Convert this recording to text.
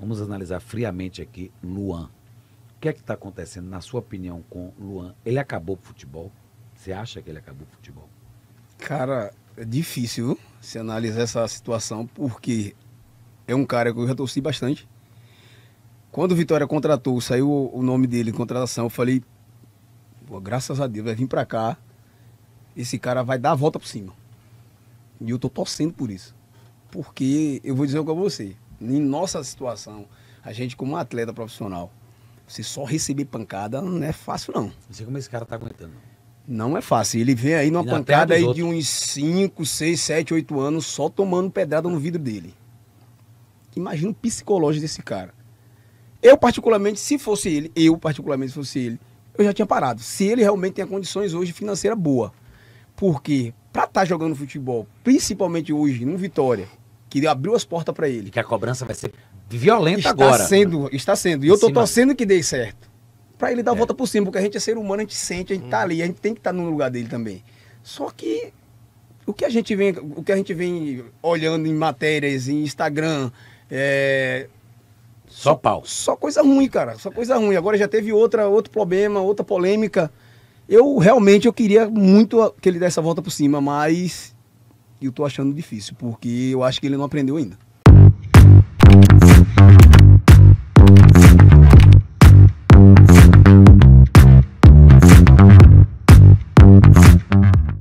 Vamos analisar friamente aqui Luan. O que é que está acontecendo, na sua opinião, com Luan? Ele acabou o futebol? Você acha que ele acabou o futebol? Cara, é difícil se analisar essa situação, porque é um cara que eu já torci bastante. Quando o Vitória contratou, saiu o nome dele em contratação, eu falei, graças a Deus, vai vir para cá, esse cara vai dar a volta por cima. E eu tô torcendo por isso. Porque eu vou dizer algo a você em nossa situação, a gente como atleta profissional, se só receber pancada não é fácil não. Não sei como esse cara tá aguentando. Não é fácil. Ele vem aí numa pancada aí de uns 5, 6, 7, 8 anos só tomando pedrada no vidro dele. Imagina o psicológico desse cara. Eu particularmente, se fosse ele, eu particularmente se fosse ele, eu já tinha parado. Se ele realmente tem condições hoje financeira boa. Porque para estar tá jogando futebol, principalmente hoje no Vitória, que abriu as portas para ele. Que a cobrança vai ser violenta está agora. Sendo, está sendo. E eu estou torcendo que dê certo. Para ele dar a é. volta por cima, porque a gente é ser humano, a gente sente, a gente tá hum. tá ali, a gente tem que estar tá no lugar dele também. Só que o que a gente vem, o que a gente vem olhando em matérias, em Instagram, é... só, só pau. Só coisa ruim, cara. Só coisa ruim. Agora já teve outra, outro problema, outra polêmica. Eu realmente eu queria muito que ele desse a volta por cima, mas e eu estou achando difícil, porque eu acho que ele não aprendeu ainda.